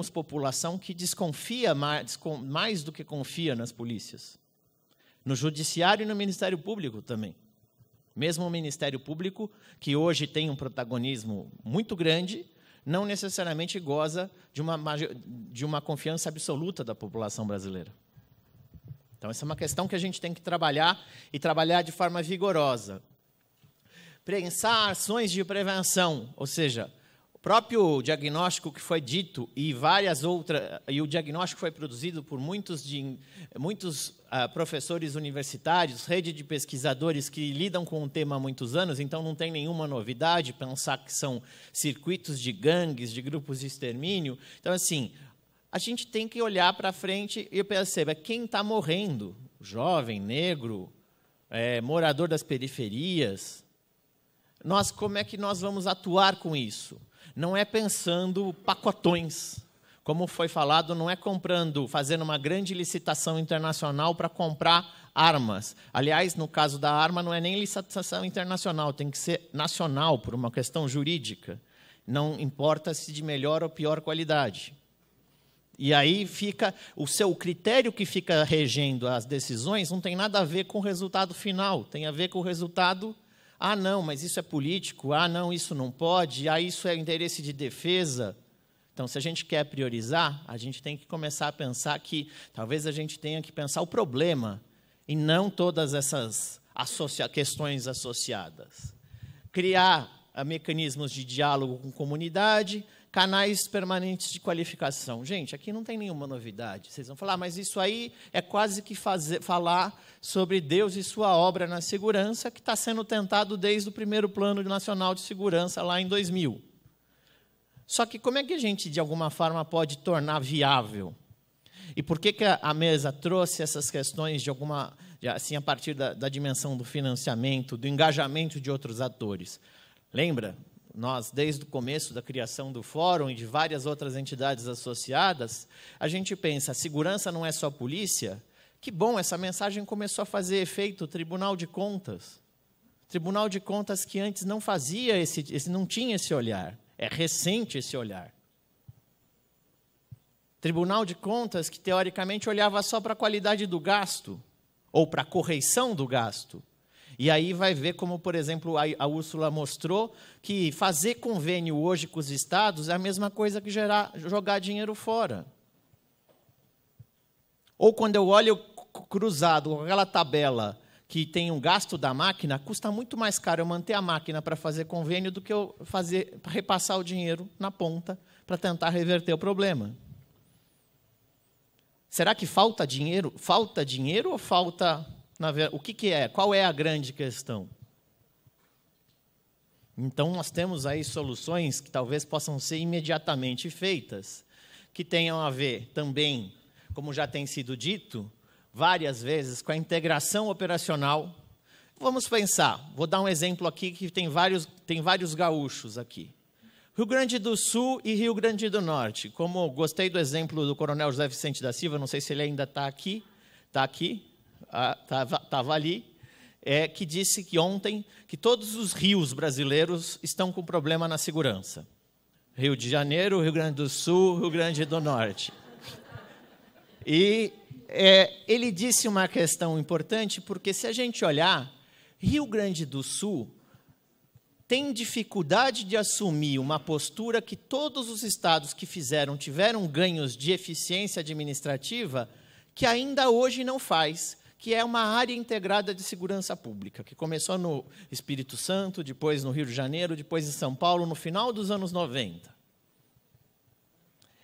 temos população que desconfia mais, mais do que confia nas polícias, no judiciário e no Ministério Público também. Mesmo o Ministério Público, que hoje tem um protagonismo muito grande, não necessariamente goza de uma, de uma confiança absoluta da população brasileira. Então, essa é uma questão que a gente tem que trabalhar e trabalhar de forma vigorosa. Pensar ações de prevenção, ou seja, próprio diagnóstico que foi dito e várias outras e o diagnóstico foi produzido por muitos de, muitos ah, professores universitários, rede de pesquisadores que lidam com o tema há muitos anos, então não tem nenhuma novidade pensar que são circuitos de gangues, de grupos de extermínio. Então assim, a gente tem que olhar para frente e perceber quem está morrendo, jovem, negro, é, morador das periferias. Nós, como é que nós vamos atuar com isso? Não é pensando pacotões, como foi falado, não é comprando, fazendo uma grande licitação internacional para comprar armas. Aliás, no caso da arma, não é nem licitação internacional, tem que ser nacional, por uma questão jurídica. Não importa se de melhor ou pior qualidade. E aí fica o seu critério que fica regendo as decisões não tem nada a ver com o resultado final, tem a ver com o resultado ah, não, mas isso é político. Ah, não, isso não pode. Ah, isso é interesse de defesa. Então, se a gente quer priorizar, a gente tem que começar a pensar que talvez a gente tenha que pensar o problema e não todas essas associa questões associadas. Criar mecanismos de diálogo com comunidade, canais permanentes de qualificação. Gente, aqui não tem nenhuma novidade. Vocês vão falar, ah, mas isso aí é quase que fazer, falar sobre Deus e sua obra na segurança, que está sendo tentado desde o primeiro Plano Nacional de Segurança, lá em 2000. Só que como é que a gente, de alguma forma, pode tornar viável? E por que, que a mesa trouxe essas questões de alguma, assim, a partir da, da dimensão do financiamento, do engajamento de outros atores? Lembra? nós, desde o começo da criação do fórum e de várias outras entidades associadas, a gente pensa, a segurança não é só polícia. Que bom, essa mensagem começou a fazer efeito, Tribunal de Contas. Tribunal de Contas que antes não fazia esse, esse não tinha esse olhar. É recente esse olhar. Tribunal de Contas que teoricamente olhava só para a qualidade do gasto ou para a correição do gasto. E aí vai ver como, por exemplo, a, a Úrsula mostrou que fazer convênio hoje com os estados é a mesma coisa que gerar, jogar dinheiro fora. Ou quando eu olho cruzado com aquela tabela que tem um gasto da máquina, custa muito mais caro eu manter a máquina para fazer convênio do que eu fazer repassar o dinheiro na ponta para tentar reverter o problema. Será que falta dinheiro? Falta dinheiro ou falta o que, que é? Qual é a grande questão? Então, nós temos aí soluções que talvez possam ser imediatamente feitas, que tenham a ver também, como já tem sido dito várias vezes, com a integração operacional. Vamos pensar, vou dar um exemplo aqui que tem vários, tem vários gaúchos aqui. Rio Grande do Sul e Rio Grande do Norte. Como gostei do exemplo do Coronel José Vicente da Silva, não sei se ele ainda está aqui, está aqui estava ali, é, que disse que ontem que todos os rios brasileiros estão com problema na segurança. Rio de Janeiro, Rio Grande do Sul, Rio Grande do Norte. E é, ele disse uma questão importante, porque se a gente olhar, Rio Grande do Sul tem dificuldade de assumir uma postura que todos os estados que fizeram tiveram ganhos de eficiência administrativa, que ainda hoje não faz, que é uma área integrada de segurança pública, que começou no Espírito Santo, depois no Rio de Janeiro, depois em São Paulo, no final dos anos 90.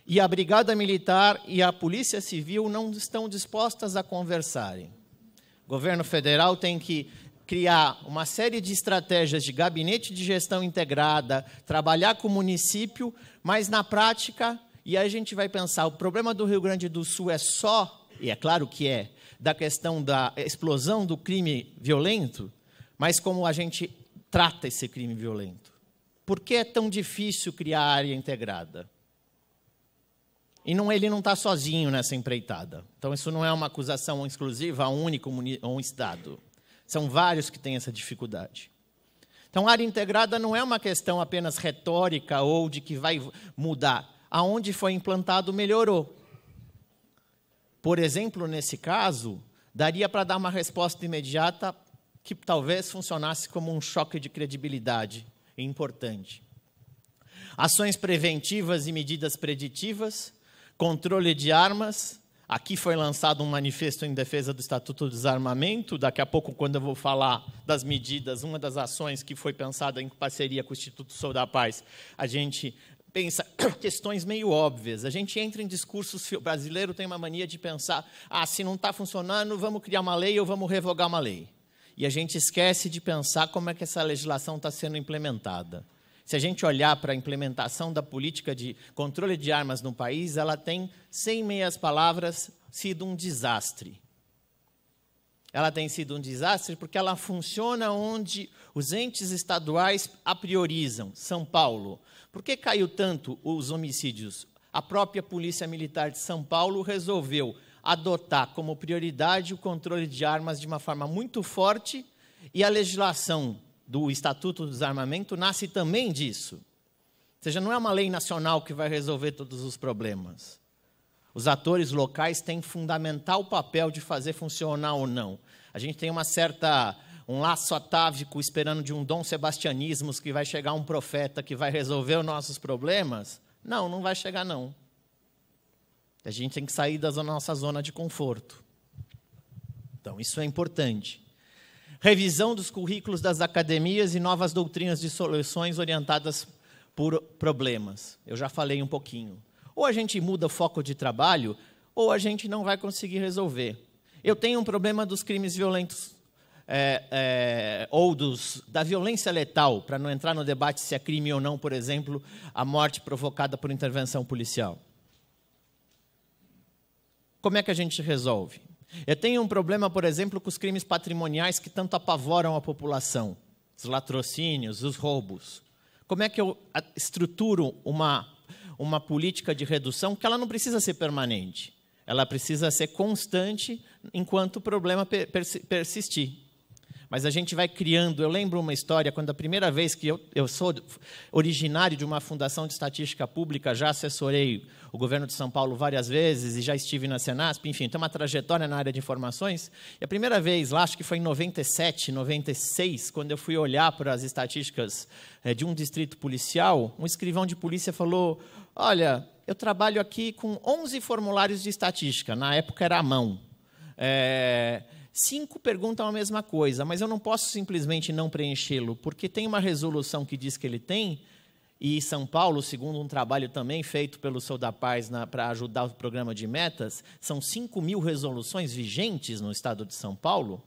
E a Brigada Militar e a Polícia Civil não estão dispostas a conversarem. O governo federal tem que criar uma série de estratégias de gabinete de gestão integrada, trabalhar com o município, mas na prática, e aí a gente vai pensar, o problema do Rio Grande do Sul é só e é claro que é, da questão da explosão do crime violento, mas como a gente trata esse crime violento. Por que é tão difícil criar área integrada? E não, ele não está sozinho nessa empreitada. Então, isso não é uma acusação exclusiva a um único a um Estado. São vários que têm essa dificuldade. Então, área integrada não é uma questão apenas retórica ou de que vai mudar. Aonde foi implantado, melhorou. Por exemplo, nesse caso, daria para dar uma resposta imediata que talvez funcionasse como um choque de credibilidade importante. Ações preventivas e medidas preditivas, controle de armas. Aqui foi lançado um manifesto em defesa do Estatuto do Desarmamento. Daqui a pouco, quando eu vou falar das medidas, uma das ações que foi pensada em parceria com o Instituto Sou da Paz, a gente pensa questões meio óbvias. A gente entra em discursos. O brasileiro tem uma mania de pensar: ah, se não está funcionando, vamos criar uma lei ou vamos revogar uma lei. E a gente esquece de pensar como é que essa legislação está sendo implementada. Se a gente olhar para a implementação da política de controle de armas no país, ela tem, sem meias palavras, sido um desastre. Ela tem sido um desastre porque ela funciona onde os entes estaduais a priorizam. São Paulo. Por que caiu tanto os homicídios? A própria Polícia Militar de São Paulo resolveu adotar como prioridade o controle de armas de uma forma muito forte e a legislação do Estatuto do Desarmamento nasce também disso. Ou seja, não é uma lei nacional que vai resolver todos os problemas. Os atores locais têm fundamental papel de fazer funcionar ou não. A gente tem uma certa um laço atávico esperando de um dom sebastianismo que vai chegar um profeta que vai resolver os nossos problemas? Não, não vai chegar não. A gente tem que sair da nossa zona de conforto. Então, isso é importante. Revisão dos currículos das academias e novas doutrinas de soluções orientadas por problemas. Eu já falei um pouquinho. Ou a gente muda o foco de trabalho, ou a gente não vai conseguir resolver. Eu tenho um problema dos crimes violentos é, é, ou dos, da violência letal, para não entrar no debate se é crime ou não, por exemplo, a morte provocada por intervenção policial. Como é que a gente resolve? Eu tenho um problema, por exemplo, com os crimes patrimoniais que tanto apavoram a população, os latrocínios, os roubos. Como é que eu estruturo uma, uma política de redução que ela não precisa ser permanente? Ela precisa ser constante enquanto o problema persistir. Mas a gente vai criando. Eu lembro uma história quando a primeira vez que eu, eu sou originário de uma fundação de estatística pública, já assessorei o governo de São Paulo várias vezes e já estive na Senasp, enfim, tem uma trajetória na área de informações. E a primeira vez, lá acho que foi em 97, 96, quando eu fui olhar para as estatísticas eh, de um distrito policial, um escrivão de polícia falou: Olha, eu trabalho aqui com 11 formulários de estatística, na época era à mão. É, Cinco perguntam a mesma coisa, mas eu não posso simplesmente não preenchê-lo, porque tem uma resolução que diz que ele tem, e São Paulo, segundo um trabalho também feito pelo Sou da Paz para ajudar o programa de metas, são 5 mil resoluções vigentes no estado de São Paulo. Ou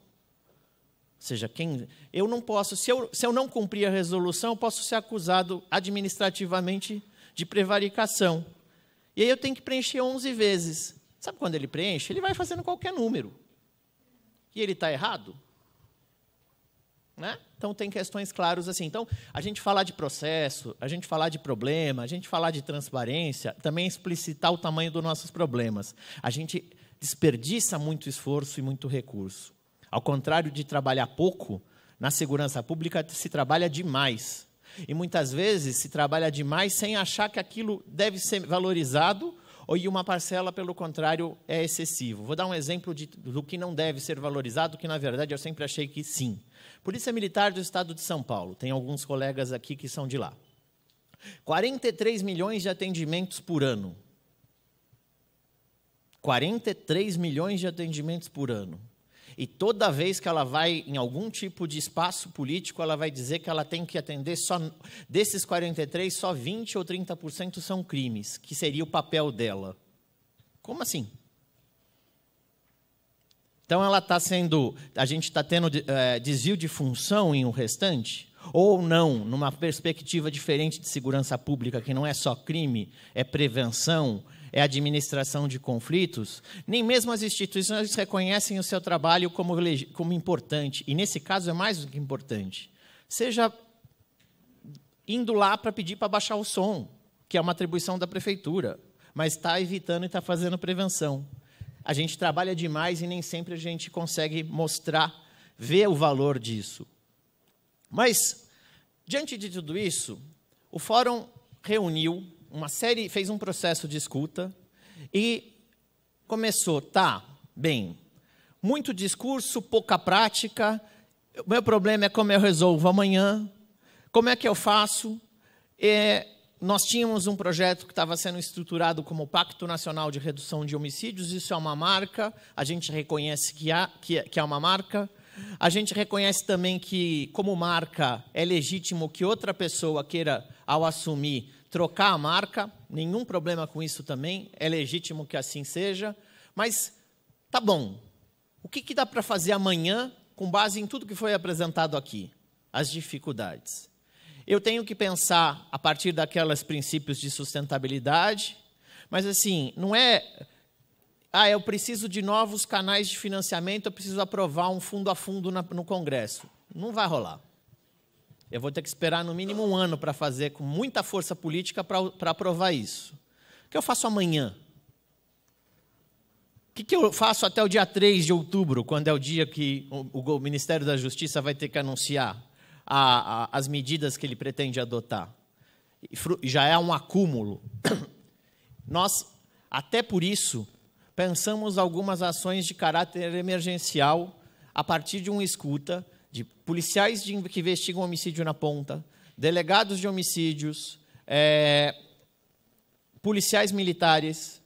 seja, quem, eu não posso, se eu, se eu não cumprir a resolução, eu posso ser acusado administrativamente de prevaricação. E aí eu tenho que preencher 11 vezes. Sabe quando ele preenche? Ele vai fazendo qualquer número. E ele está errado? Né? Então tem questões claras assim. Então, a gente falar de processo, a gente falar de problema, a gente falar de transparência, também explicitar o tamanho dos nossos problemas. A gente desperdiça muito esforço e muito recurso. Ao contrário de trabalhar pouco, na segurança pública se trabalha demais. E muitas vezes se trabalha demais sem achar que aquilo deve ser valorizado e uma parcela, pelo contrário, é excessivo. Vou dar um exemplo de, do que não deve ser valorizado, que na verdade eu sempre achei que sim. Polícia Militar do Estado de São Paulo, tem alguns colegas aqui que são de lá. 43 milhões de atendimentos por ano. 43 milhões de atendimentos por ano. E toda vez que ela vai em algum tipo de espaço político, ela vai dizer que ela tem que atender só desses 43, só 20 ou 30% são crimes, que seria o papel dela. Como assim? Então ela está sendo, a gente está tendo é, desvio de função em o um restante? Ou não, numa perspectiva diferente de segurança pública, que não é só crime, é prevenção, é administração de conflitos, nem mesmo as instituições reconhecem o seu trabalho como, como importante. E nesse caso é mais do que importante. Seja indo lá para pedir para baixar o som, que é uma atribuição da prefeitura, mas está evitando e está fazendo prevenção. A gente trabalha demais e nem sempre a gente consegue mostrar, ver o valor disso. Mas, diante de tudo isso, o fórum reuniu uma série, fez um processo de escuta e começou, tá, bem, muito discurso, pouca prática. O meu problema é como eu resolvo amanhã, como é que eu faço. É, nós tínhamos um projeto que estava sendo estruturado como Pacto Nacional de Redução de Homicídios, isso é uma marca, a gente reconhece que, há, que, é, que é uma marca. A gente reconhece também que, como marca, é legítimo que outra pessoa queira, ao assumir, trocar a marca, nenhum problema com isso também, é legítimo que assim seja, mas tá bom. O que, que dá para fazer amanhã com base em tudo que foi apresentado aqui? As dificuldades. Eu tenho que pensar a partir daquelas princípios de sustentabilidade, mas assim, não é. Ah, eu preciso de novos canais de financiamento, eu preciso aprovar um fundo a fundo na, no Congresso. Não vai rolar. Eu vou ter que esperar no mínimo um ano para fazer com muita força política para aprovar isso. O que eu faço amanhã? O que, que, eu faço até o dia 3 de outubro, quando é o dia que o, o Ministério da Justiça vai ter que anunciar a, a, as medidas que ele pretende adotar? Já é um acúmulo. Nós, até por isso, pensamos algumas ações de caráter emergencial a partir de um escuta de policiais de, que investigam homicídio na ponta, delegados de homicídios, é, policiais militares,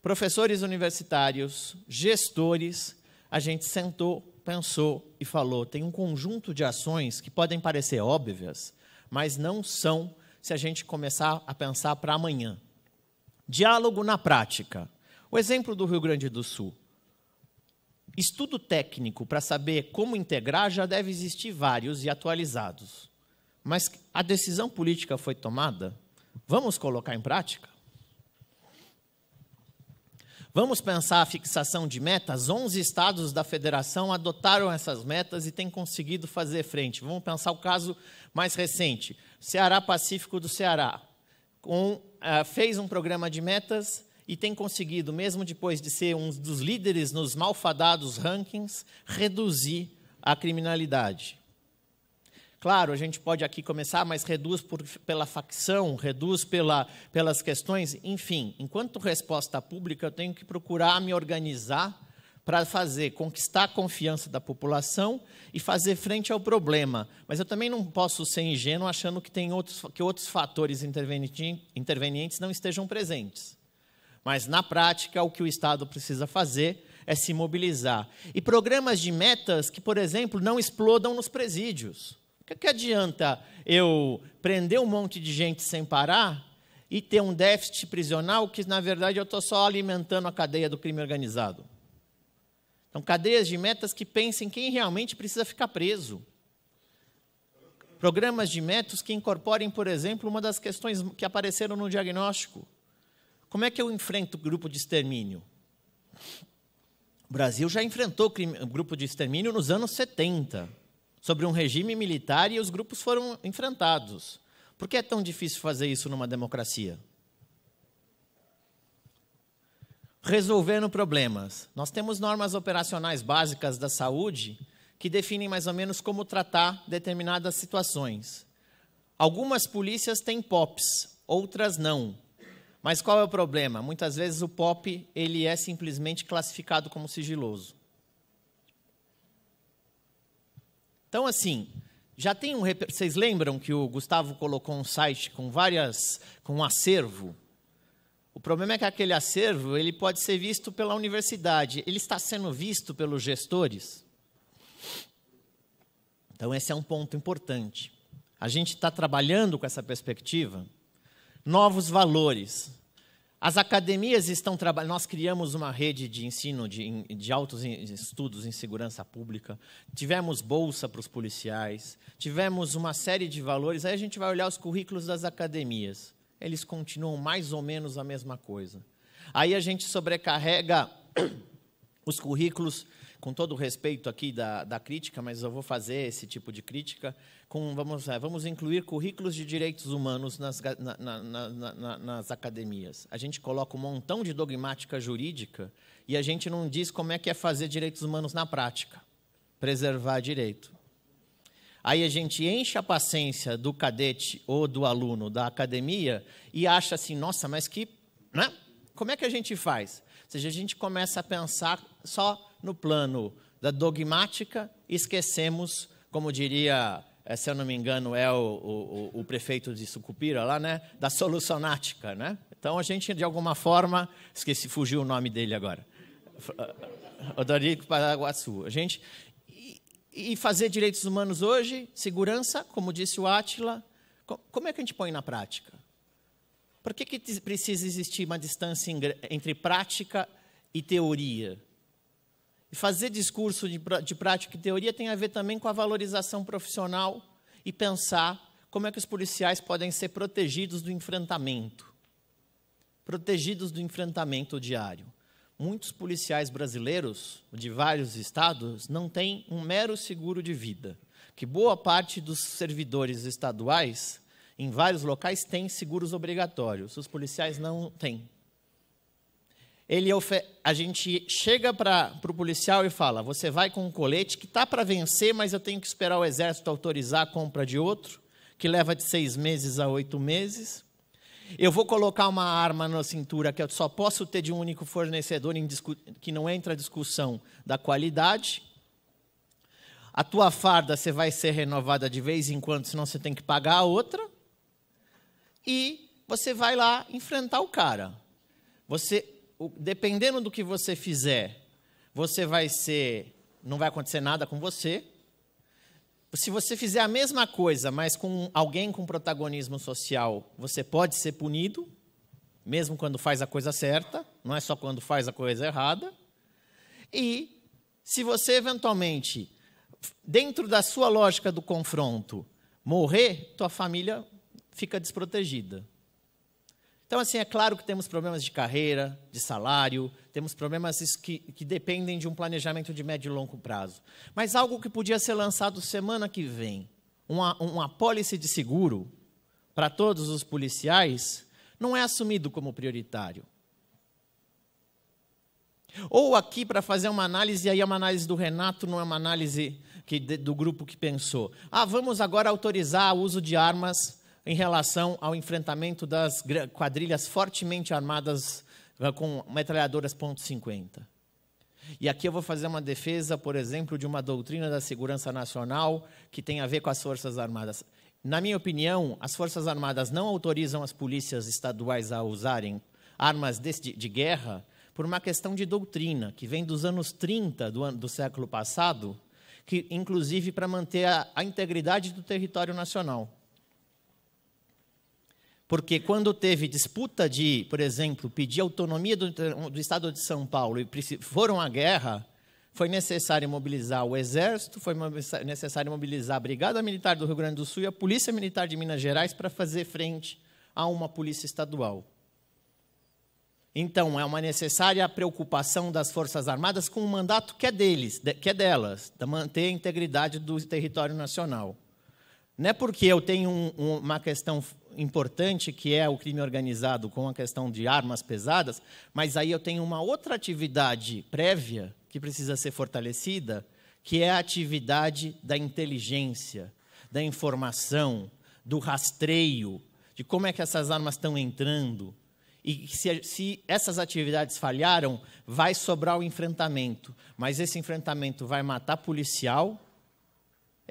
professores universitários, gestores. A gente sentou, pensou e falou. Tem um conjunto de ações que podem parecer óbvias, mas não são se a gente começar a pensar para amanhã. Diálogo na prática. O exemplo do Rio Grande do Sul. Estudo técnico para saber como integrar já deve existir vários e atualizados. Mas a decisão política foi tomada? Vamos colocar em prática? Vamos pensar a fixação de metas? 11 estados da federação adotaram essas metas e têm conseguido fazer frente. Vamos pensar o caso mais recente: Ceará Pacífico do Ceará. Com, uh, fez um programa de metas e tem conseguido, mesmo depois de ser um dos líderes nos malfadados rankings, reduzir a criminalidade. Claro, a gente pode aqui começar, mas reduz por, pela facção, reduz pela, pelas questões, enfim. Enquanto resposta pública, eu tenho que procurar me organizar para fazer, conquistar a confiança da população e fazer frente ao problema. Mas eu também não posso ser ingênuo achando que, tem outros, que outros fatores intervenientes não estejam presentes. Mas na prática, o que o Estado precisa fazer é se mobilizar. E programas de metas que, por exemplo, não explodam nos presídios. O que, que adianta eu prender um monte de gente sem parar e ter um déficit prisional que, na verdade, eu estou só alimentando a cadeia do crime organizado? Então, cadeias de metas que pensem quem realmente precisa ficar preso. Programas de metas que incorporem, por exemplo, uma das questões que apareceram no diagnóstico, como é que eu enfrento o grupo de extermínio? O Brasil já enfrentou o grupo de extermínio nos anos 70, sobre um regime militar, e os grupos foram enfrentados. Por que é tão difícil fazer isso numa democracia? Resolvendo problemas. Nós temos normas operacionais básicas da saúde que definem mais ou menos como tratar determinadas situações. Algumas polícias têm POPs, outras não. Mas qual é o problema? Muitas vezes o POP ele é simplesmente classificado como sigiloso. Então, assim, já tem um. Vocês lembram que o Gustavo colocou um site com várias. com um acervo? O problema é que aquele acervo ele pode ser visto pela universidade. Ele está sendo visto pelos gestores? Então, esse é um ponto importante. A gente está trabalhando com essa perspectiva novos valores. As academias estão trabalhando. Nós criamos uma rede de ensino de, de altos estudos em segurança pública, tivemos bolsa para os policiais, tivemos uma série de valores. Aí a gente vai olhar os currículos das academias. Eles continuam mais ou menos a mesma coisa. Aí a gente sobrecarrega os currículos com todo o respeito aqui da, da crítica, mas eu vou fazer esse tipo de crítica, com, vamos, eh, vamos incluir currículos de direitos humanos nas, na, na, na, nas academias. A gente coloca um montão de dogmática jurídica e a gente não diz como é que é fazer direitos humanos na prática, preservar direito. Aí a gente enche a paciência do cadete ou do aluno da academia e acha assim, nossa, mas que né? como é que a gente faz? Ou seja, a gente começa a pensar só no plano da dogmática, esquecemos, como diria, eh, se eu não me engano, é o, o, o prefeito de Sucupira lá, né? Da solucionática, né? Então a gente, de alguma forma, esqueci, fugiu o nome dele agora. Odorico Paraguaçu. A gente. E, e fazer direitos humanos hoje, segurança, como disse o Átila, como é que a gente põe na prática? Por que, que precisa existir uma distância entre prática e teoria? E fazer discurso de, de prática e teoria tem a ver também com a valorização profissional e pensar como é que os policiais podem ser protegidos do enfrentamento. Protegidos do enfrentamento diário. Muitos policiais brasileiros, de vários estados, não têm um mero seguro de vida. Que boa parte dos servidores estaduais em vários locais tem seguros obrigatórios, os policiais não têm. Ele a gente chega para o policial e fala: você vai com um colete que está para vencer, mas eu tenho que esperar o exército autorizar a compra de outro, que leva de seis meses a oito meses. Eu vou colocar uma arma na cintura que eu só posso ter de um único fornecedor, que não entra a discussão da qualidade. A tua farda você vai ser renovada de vez em quando, senão você tem que pagar a outra e você vai lá enfrentar o cara. Você, dependendo do que você fizer, você vai ser, não vai acontecer nada com você. Se você fizer a mesma coisa, mas com alguém com protagonismo social, você pode ser punido, mesmo quando faz a coisa certa, não é só quando faz a coisa errada. E se você eventualmente, dentro da sua lógica do confronto, morrer, tua família fica desprotegida. Então, assim, é claro que temos problemas de carreira, de salário, temos problemas que, que dependem de um planejamento de médio e longo prazo. Mas algo que podia ser lançado semana que vem, uma, uma pólice de seguro para todos os policiais, não é assumido como prioritário. Ou aqui para fazer uma análise, e aí é uma análise do Renato, não é uma análise que, do grupo que pensou. Ah, vamos agora autorizar o uso de armas em relação ao enfrentamento das quadrilhas fortemente armadas eh, com metralhadoras .50. E aqui eu vou fazer uma defesa, por exemplo, de uma doutrina da segurança nacional que tem a ver com as Forças Armadas. Na minha opinião, as Forças Armadas não autorizam as polícias estaduais a usarem armas de, guerra por uma questão de doutrina que vem dos anos 30 do, ano, do século passado, que inclusive para manter a, a integridade do território nacional. Porque quando teve disputa de, por exemplo, pedir autonomia do, do Estado de São Paulo e foram à guerra, foi necessário mobilizar o Exército, foi necessário mobilizar a Brigada Militar do Rio Grande do Sul e a Polícia Militar de Minas Gerais para fazer frente a uma polícia estadual. Então, é uma necessária preocupação das Forças Armadas com o mandato que é deles, que é delas, de manter a integridade do território nacional. Não é porque eu tenho um, uma questão importante que é o crime organizado com a questão de armas pesadas, mas aí eu tenho uma outra atividade prévia que precisa ser fortalecida, que é a atividade da inteligência, da informação, do rastreio, de como é que essas armas estão entrando. E se, se, essas atividades falharam, vai sobrar o enfrentamento. Mas esse enfrentamento vai matar policial,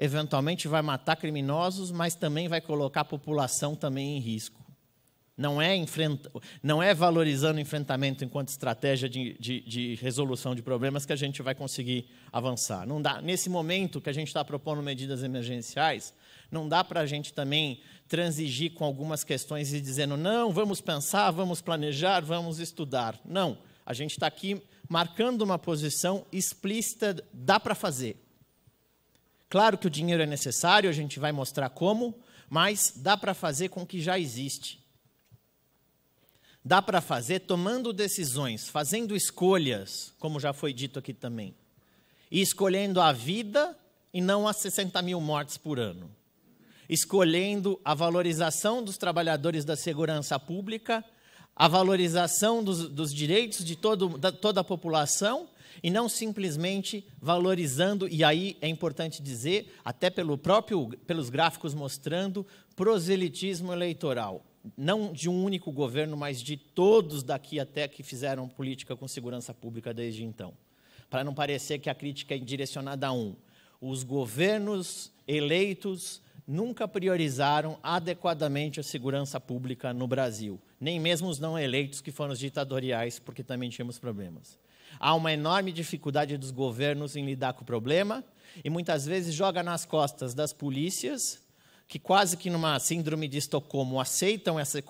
eventualmente vai matar criminosos, mas também vai colocar a população também em risco. Não é, enfrenta, não é valorizando o enfrentamento enquanto estratégia de, de, de, resolução de problemas que a gente vai conseguir avançar. Não dá, nesse momento que a gente está propondo medidas emergenciais, não dá para a gente também transigir com algumas questões e dizendo, não, vamos pensar, vamos planejar, vamos estudar. Não, a gente está aqui marcando uma posição explícita, dá para fazer. Claro que o dinheiro é necessário, a gente vai mostrar como, mas dá para fazer com o que já existe. Dá para fazer tomando decisões, fazendo escolhas, como já foi dito aqui também. E escolhendo a vida e não as 60 mil mortes por ano. Escolhendo a valorização dos trabalhadores da segurança pública a valorização dos, dos direitos de todo, da, toda a população e não simplesmente valorizando, e aí é importante dizer, até pelo próprio, pelos gráficos mostrando, proselitismo eleitoral. Não de um único governo, mas de todos daqui até que fizeram política com segurança pública desde então. Para não parecer que a crítica é direcionada a um. Os governos eleitos nunca priorizaram adequadamente a segurança pública no Brasil, nem mesmo os não eleitos que foram os ditatoriais, porque também tínhamos problemas. Há uma enorme dificuldade dos governos em lidar com o problema e muitas vezes joga nas costas das polícias, que quase que numa síndrome de Estocolmo aceitam essa,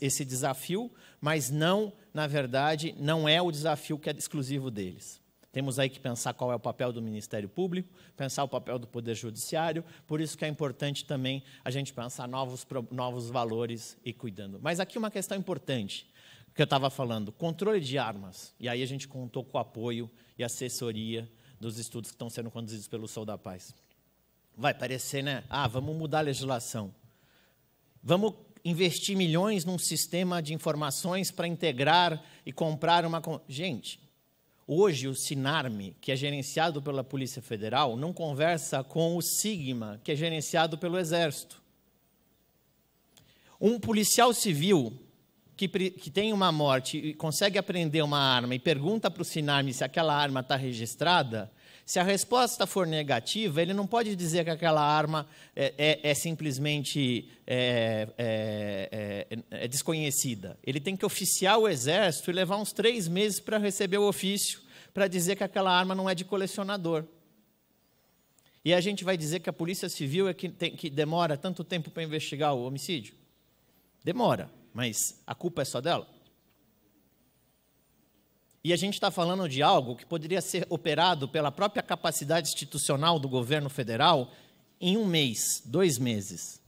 esse desafio, mas não, na verdade, não é o desafio que é exclusivo deles. Temos aí que pensar qual é o papel do Ministério Público, pensar o papel do Poder Judiciário, por isso que é importante também a gente pensar novos, novos valores e cuidando. Mas aqui uma questão importante que eu estava falando, controle de armas. E aí a gente contou com o apoio e assessoria dos estudos que estão sendo conduzidos pelo Sol da Paz. Vai parecer, né? Ah, vamos mudar a legislação. Vamos investir milhões num sistema de informações para integrar e comprar uma. Gente, Hoje, o Sinarme, que é gerenciado pela Polícia Federal, não conversa com o Sigma, que é gerenciado pelo Exército. Um policial civil que, que tem uma morte e consegue apreender uma arma e pergunta para o Sinarme se aquela arma está registrada, se a resposta for negativa, ele não pode dizer que aquela arma é, é, é simplesmente é, é, é, é, desconhecida. Ele tem que oficiar o exército e levar uns três meses para receber o ofício, para dizer que aquela arma não é de colecionador. E a gente vai dizer que a Polícia Civil é que, tem, que demora tanto tempo para investigar o homicídio? Demora, mas a culpa é só dela? E a gente está falando de algo que poderia ser operado pela própria capacidade institucional do governo federal em um mês, dois meses.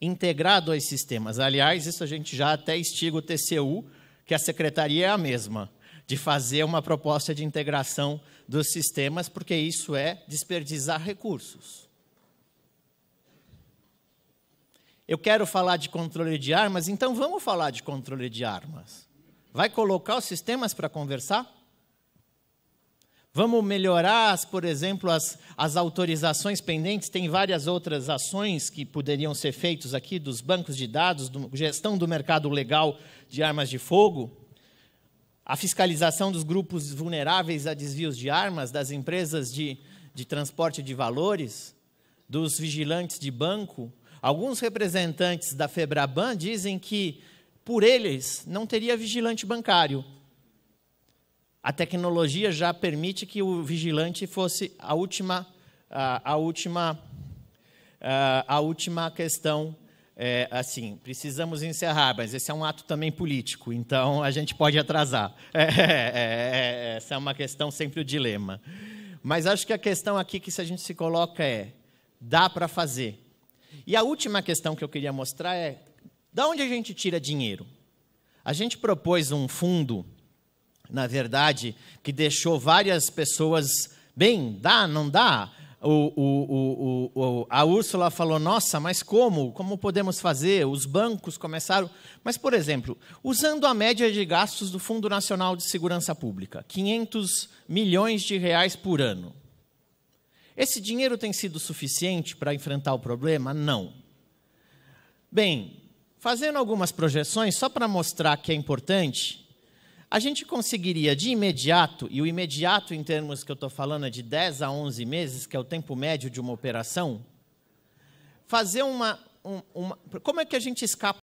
Integrar dois sistemas. Aliás, isso a gente já até estiga o TCU, que a secretaria é a mesma, de fazer uma proposta de integração dos sistemas, porque isso é desperdiçar recursos. Eu quero falar de controle de armas, então vamos falar de controle de armas. Vai colocar os sistemas para conversar? Vamos melhorar, por exemplo, as, as autorizações pendentes. Tem várias outras ações que poderiam ser feitas aqui, dos bancos de dados, do, gestão do mercado legal de armas de fogo, a fiscalização dos grupos vulneráveis a desvios de armas, das empresas de, de transporte de valores, dos vigilantes de banco. Alguns representantes da Febraban dizem que por eles, não teria vigilante bancário. A tecnologia já permite que o vigilante fosse a última, a, a última, a, a última questão. É, assim, precisamos encerrar, mas esse é um ato também político, então a gente pode atrasar. É, é, é, é, essa é uma questão sempre o dilema. Mas acho que a questão aqui que se a gente se coloca é: dá para fazer? E a última questão que eu queria mostrar é: da onde a gente tira dinheiro? A gente propôs um fundo, na verdade, que deixou várias pessoas bem, dá, não dá? O, o, o, a Úrsula falou: Nossa, mas como? Como podemos fazer? Os bancos começaram. Mas, por exemplo, usando a média de gastos do Fundo Nacional de Segurança Pública, 500 milhões de reais por ano. Esse dinheiro tem sido suficiente para enfrentar o problema? Não. Bem, Fazendo algumas projeções, só para mostrar que é importante, a gente conseguiria de imediato, e o imediato em termos que eu estou falando é de 10 a 11 meses, que é o tempo médio de uma operação, fazer uma, um, uma. Como é que a gente escapa